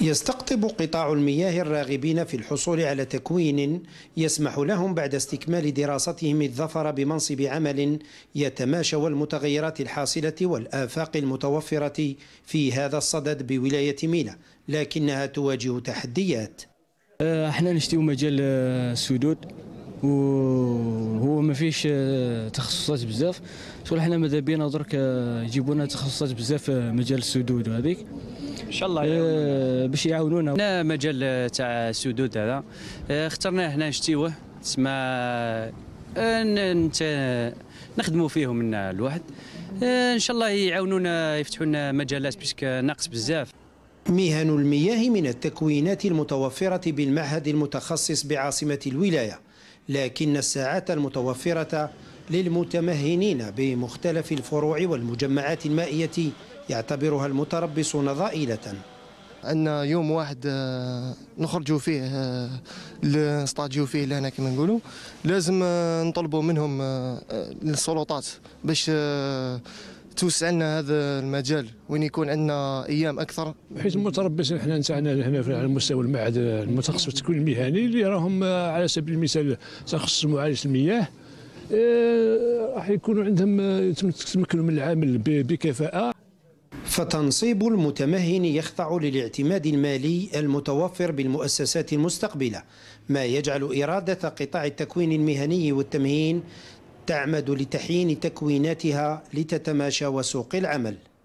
يستقطب قطاع المياه الراغبين في الحصول على تكوين يسمح لهم بعد استكمال دراستهم الظفر بمنصب عمل يتماشى والمتغيرات الحاصلة والآفاق المتوفرة في هذا الصدد بولاية مينا لكنها تواجه تحديات آه، احنا نشتيو مجال السدود آه، وهو ما فيش آه، تخصصات بزاف شغل احنا ماذا بينا درك يجيبونا تخصصات بزاف مجال السدود وهذيك ان شاء الله إيه، باش يعاونونا هنا مجال تاع السدود هذا إيه، اخترناه هنا شتيوه تسمى إيه، نخدموا فيه من الواحد ان شاء الله يعاونونا يفتحوا لنا مجالات باسكو ناقص بزاف مهن المياه من التكوينات المتوفرة بالمعهد المتخصص بعاصمة الولاية لكن الساعات المتوفرة للمتمهنين بمختلف الفروع والمجمعات المائية يعتبرها المتربصون ضائلة عندنا يوم واحد آه، نخرجوا فيه آه، نستاجيو فيه لهنا كما نقولوا لازم آه، نطلبوا منهم السلطات باش توسع لنا هذا المجال وين يكون عندنا ايام اكثر حيت المتربصين احنا نتاعنا هنا على مستوى المعهد المتخصص التكوين المهني اللي راهم على سبيل المثال تخصص معالجه المياه إيه، راح يكونوا عندهم يتمكنوا من العمل بكفاءه فتنصيب المتمهن يخضع للاعتماد المالي المتوفر بالمؤسسات المستقبله ما يجعل اراده قطاع التكوين المهني والتمهين تعمد لتحيين تكويناتها لتتماشى وسوق العمل